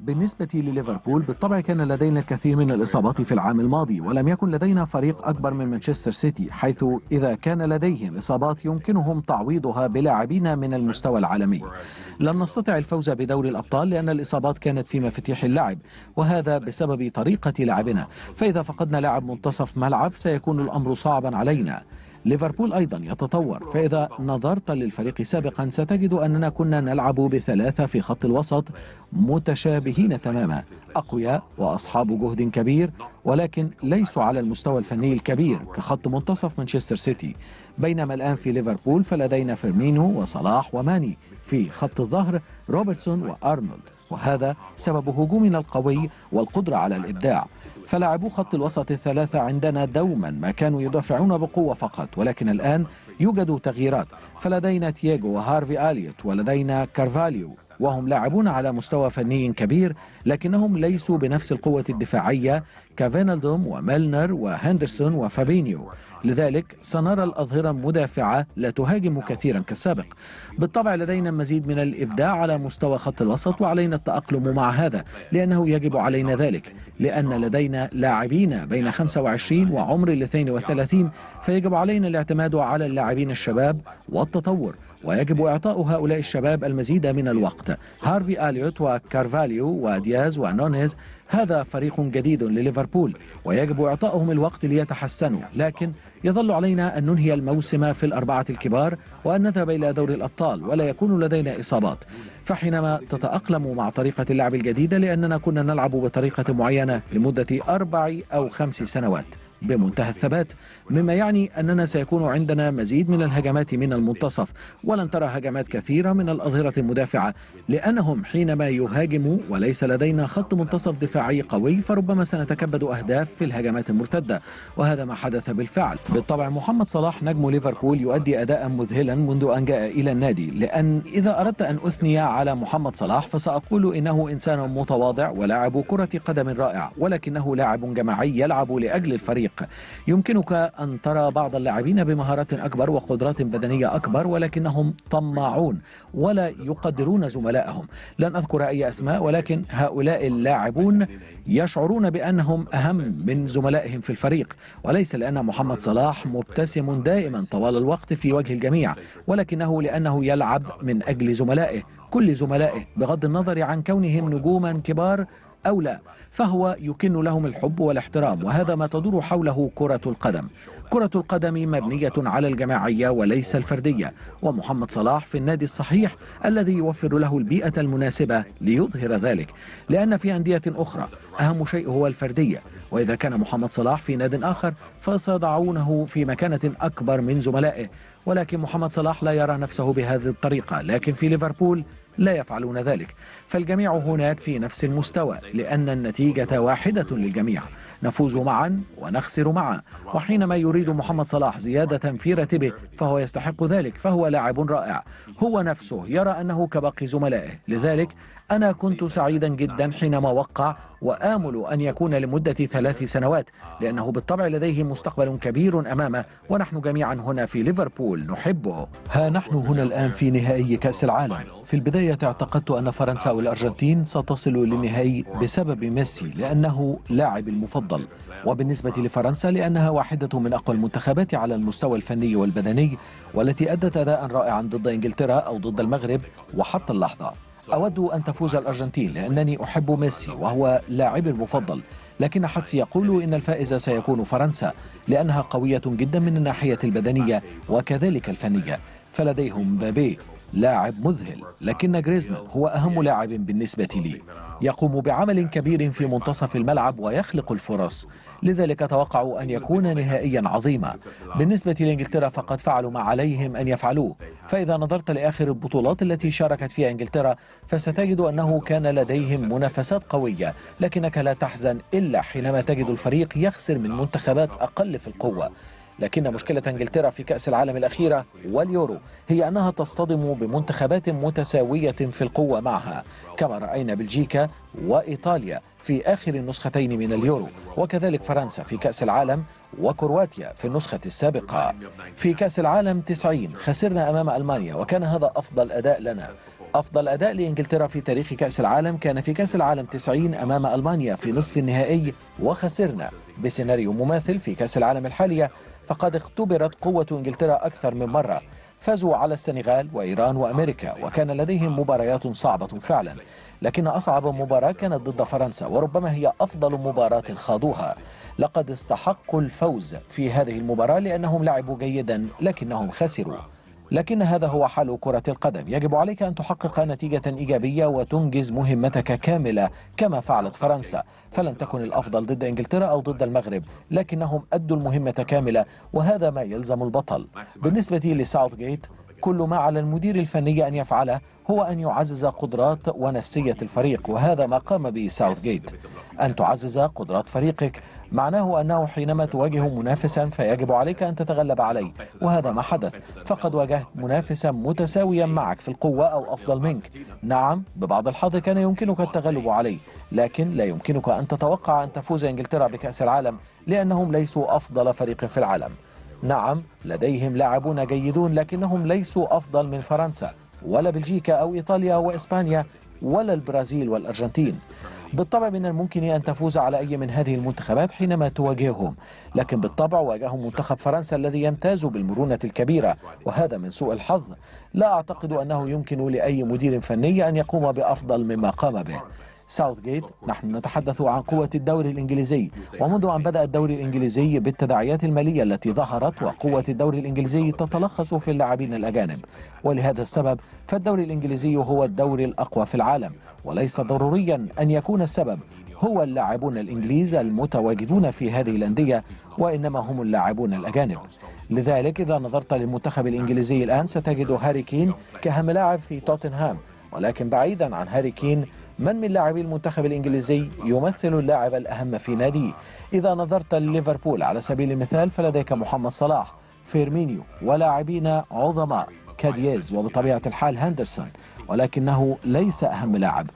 بالنسبة لليفربول بالطبع كان لدينا الكثير من الإصابات في العام الماضي ولم يكن لدينا فريق أكبر من مانشستر سيتي حيث إذا كان لديهم إصابات يمكنهم تعويضها بلاعبين من المستوى العالمي لن نستطع الفوز بدور الأبطال لأن الإصابات كانت في مفاتيح اللعب وهذا بسبب طريقة لعبنا فإذا فقدنا لاعب منتصف ملعب سيكون الأمر صعبا علينا ليفربول أيضا يتطور فإذا نظرت للفريق سابقا ستجد أننا كنا نلعب بثلاثة في خط الوسط متشابهين تماما أقوياء وأصحاب جهد كبير ولكن ليسوا على المستوى الفني الكبير كخط منتصف مانشستر سيتي بينما الآن في ليفربول فلدينا فيرمينو وصلاح وماني في خط الظهر روبرتسون وأرنولد وهذا سبب هجومنا القوي والقدرة على الإبداع فلاعبو خط الوسط الثلاثة عندنا دوما ما كانوا يدافعون بقوة فقط ولكن الآن يوجد تغييرات فلدينا تياجو وهارفي آليوت ولدينا كارفاليو وهم لاعبون على مستوى فني كبير لكنهم ليسوا بنفس القوة الدفاعية كفينالدوم وميلنر وهندرسون وفابينيو لذلك سنرى الأظهرة مدافعة لا تهاجم كثيرا كالسابق بالطبع لدينا مزيد من الإبداع على مستوى خط الوسط وعلينا التأقلم مع هذا لأنه يجب علينا ذلك لأن لدينا لاعبين بين 25 وعمر ال 32 فيجب علينا الاعتماد على اللاعبين الشباب والتطور ويجب إعطاء هؤلاء الشباب المزيد من الوقت هارفي أليوت وكارفاليو ودياز ونونيز هذا فريق جديد لليفربول ويجب إعطائهم الوقت ليتحسنوا لكن يظل علينا أن ننهي الموسم في الأربعة الكبار وأن نذهب إلى دور الأبطال ولا يكون لدينا إصابات فحينما تتأقلم مع طريقة اللعب الجديدة لأننا كنا نلعب بطريقة معينة لمدة أربع أو خمس سنوات بمنتهى الثبات مما يعني أننا سيكون عندنا مزيد من الهجمات من المنتصف ولن ترى هجمات كثيرة من الأظهرة المدافعة لأنهم حينما يهاجموا وليس لدينا خط منتصف دفاعي قوي فربما سنتكبد أهداف في الهجمات المرتدة وهذا ما حدث بالفعل بالطبع محمد صلاح نجم ليفربول يؤدي أداء مذهلا منذ أن جاء إلى النادي لأن إذا أردت أن أثني على محمد صلاح فسأقول إنه إنسان متواضع ولاعب كرة قدم رائع ولكنه لاعب جماعي يلعب لأجل الفريق الفريق يمكنك أن ترى بعض اللاعبين بمهارات أكبر وقدرات بدنية أكبر ولكنهم طماعون ولا يقدرون زملائهم لن أذكر أي أسماء ولكن هؤلاء اللاعبون يشعرون بأنهم أهم من زملائهم في الفريق وليس لأن محمد صلاح مبتسم دائما طوال الوقت في وجه الجميع ولكنه لأنه يلعب من أجل زملائه كل زملائه بغض النظر عن كونهم نجوما كبار أو لا فهو يكن لهم الحب والاحترام وهذا ما تدور حوله كرة القدم كرة القدم مبنية على الجماعية وليس الفردية ومحمد صلاح في النادي الصحيح الذي يوفر له البيئة المناسبة ليظهر ذلك لأن في أندية أخرى أهم شيء هو الفردية وإذا كان محمد صلاح في ناد آخر فسيضعونه في مكانة أكبر من زملائه ولكن محمد صلاح لا يرى نفسه بهذه الطريقة لكن في ليفربول لا يفعلون ذلك فالجميع هناك في نفس المستوى لأن النتيجة واحدة للجميع نفوز معا ونخسر معا وحينما يريد محمد صلاح زيادة في راتبه فهو يستحق ذلك فهو لاعب رائع هو نفسه يرى أنه كباقي زملائه لذلك أنا كنت سعيدا جدا حينما وقع وآمل أن يكون لمدة ثلاث سنوات لأنه بالطبع لديه مستقبل كبير أمامه ونحن جميعا هنا في ليفربول نحبه ها نحن هنا الآن في نهائي كأس العالم في البداية اعتقدت أن فرنسا والأرجنتين ستصل للنهائي بسبب ميسي لأنه لاعب المفضل وبالنسبة لفرنسا لأنها واحدة من أقوى المنتخبات على المستوى الفني والبدني والتي أدت أداء رائعا ضد إنجلترا أو ضد المغرب وحتى اللحظة أود أن تفوز الأرجنتين لأنني أحب ميسي وهو لاعبي المفضل لكن حدس يقول إن الفائز سيكون فرنسا لأنها قوية جدا من الناحية البدنية وكذلك الفنية فلديهم بابي لاعب مذهل لكن جريزمان هو أهم لاعب بالنسبة لي يقوم بعمل كبير في منتصف الملعب ويخلق الفرص لذلك أتوقع أن يكون نهائيا عظيما بالنسبة لإنجلترا فقد فعلوا ما عليهم أن يفعلوه فإذا نظرت لآخر البطولات التي شاركت فيها إنجلترا فستجد أنه كان لديهم منافسات قوية لكنك لا تحزن إلا حينما تجد الفريق يخسر من منتخبات أقل في القوة لكن مشكلة انجلترا في كأس العالم الأخيرة واليورو هي أنها تصطدم بمنتخبات متساوية في القوة معها كما رأينا بلجيكا وإيطاليا في آخر النسختين من اليورو وكذلك فرنسا في كأس العالم وكرواتيا في النسخة السابقة في كأس العالم 90 خسرنا أمام ألمانيا وكان هذا أفضل أداء لنا أفضل أداء لإنجلترا في تاريخ كأس العالم كان في كأس العالم 90 أمام ألمانيا في نصف النهائي وخسرنا بسيناريو مماثل في كأس العالم الحالية فقد اختبرت قوة إنجلترا أكثر من مرة فازوا على السنغال وإيران وأمريكا وكان لديهم مباريات صعبة فعلا لكن أصعب مباراة كانت ضد فرنسا وربما هي أفضل مباراة خاضوها لقد استحقوا الفوز في هذه المباراة لأنهم لعبوا جيدا لكنهم خسروا لكن هذا هو حال كرة القدم يجب عليك أن تحقق نتيجة إيجابية وتنجز مهمتك كاملة كما فعلت فرنسا فلم تكن الأفضل ضد إنجلترا أو ضد المغرب لكنهم أدوا المهمة كاملة وهذا ما يلزم البطل بالنسبة لساوث جيت كل ما على المدير الفني أن يفعله هو أن يعزز قدرات ونفسية الفريق وهذا ما قام به ساوث جيت أن تعزز قدرات فريقك معناه أنه حينما تواجه منافسا فيجب عليك أن تتغلب عليه وهذا ما حدث فقد واجهت منافسا متساويا معك في القوة أو أفضل منك نعم ببعض الحظ كان يمكنك التغلب عليه لكن لا يمكنك أن تتوقع أن تفوز إنجلترا بكأس العالم لأنهم ليسوا أفضل فريق في العالم نعم لديهم لاعبون جيدون لكنهم ليسوا أفضل من فرنسا ولا بلجيكا أو إيطاليا وإسبانيا ولا البرازيل والأرجنتين بالطبع من الممكن أن تفوز على أي من هذه المنتخبات حينما تواجههم لكن بالطبع واجههم منتخب فرنسا الذي يمتاز بالمرونة الكبيرة وهذا من سوء الحظ لا أعتقد أنه يمكن لأي مدير فني أن يقوم بأفضل مما قام به جيت نحن نتحدث عن قوة الدوري الإنجليزي ومنذ أن بدأ الدوري الإنجليزي بالتداعيات المالية التي ظهرت وقوة الدوري الإنجليزي تتلخص في اللاعبين الأجانب ولهذا السبب فالدوري الإنجليزي هو الدوري الأقوى في العالم وليس ضروريا أن يكون السبب هو اللاعبون الإنجليز المتواجدون في هذه الأندية وإنما هم اللاعبون الأجانب لذلك إذا نظرت للمنتخب الإنجليزي الآن ستجد هاري كين كأهم لاعب في توتنهام ولكن بعيدا عن هاري كين من من لاعبي المنتخب الإنجليزي يمثل اللاعب الأهم في ناديه إذا نظرت لليفربول على سبيل المثال فلديك محمد صلاح فيرمينيو ولاعبين عظماء كادياز وبطبيعة الحال هندرسون ولكنه ليس أهم لاعب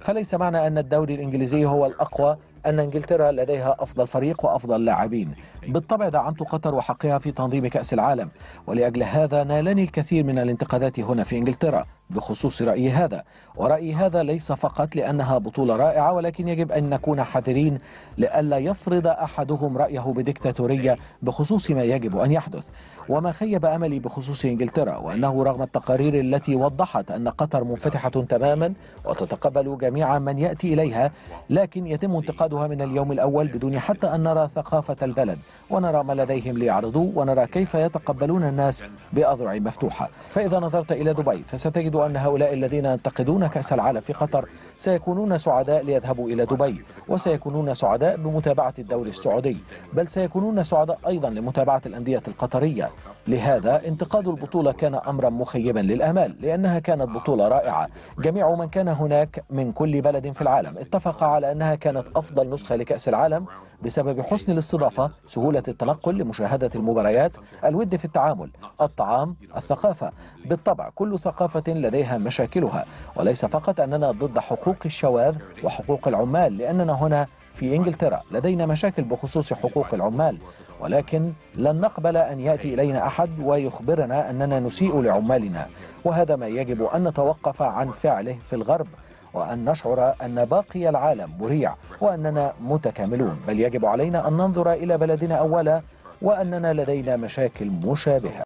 فليس معنى أن الدوري الإنجليزي هو الأقوى أن إنجلترا لديها أفضل فريق وأفضل لاعبين بالطبع دعمت قطر وحقها في تنظيم كأس العالم ولأجل هذا نالني الكثير من الانتقادات هنا في إنجلترا بخصوص رأيي هذا ورأيي هذا ليس فقط لأنها بطولة رائعة ولكن يجب أن نكون حذرين لئلا يفرض أحدهم رأيه بديكتاتورية بخصوص ما يجب أن يحدث وما خيب أملي بخصوص إنجلترا وأنه رغم التقارير التي وضحت أن قطر منفتحة تماما وتتقبل جميع من يأتي إليها لكن يتم انتقادها من اليوم الأول بدون حتى أن نرى ثقافة البلد ونرى ما لديهم ليعرضوه ونرى كيف يتقبلون الناس بأذرع مفتوحة فإذا نظرت إلى دبي فستجد أن هؤلاء الذين ينتقدون كأس العالم في قطر سيكونون سعداء ليذهبوا إلى دبي وسيكونون سعداء بمتابعة الدوري السعودي بل سيكونون سعداء أيضا لمتابعة الأندية القطرية لهذا انتقاد البطولة كان أمرا مخيبا للأمال لأنها كانت بطولة رائعة جميع من كان هناك من كل بلد في العالم اتفق على أنها كانت أفضل نسخة لكأس العالم بسبب حسن الاستضافة سهولة التنقل لمشاهدة المباريات الود في التعامل الطعام الثقافة بالطبع كل ثقافة لديها مشاكلها وليس فقط أننا ضد حقوق الشواذ وحقوق العمال لأننا هنا في إنجلترا لدينا مشاكل بخصوص حقوق العمال ولكن لن نقبل أن يأتي إلينا أحد ويخبرنا أننا نسيء لعمالنا وهذا ما يجب أن نتوقف عن فعله في الغرب وأن نشعر أن باقي العالم مريع وأننا متكاملون بل يجب علينا أن ننظر إلى بلدنا أولا وأننا لدينا مشاكل مشابهة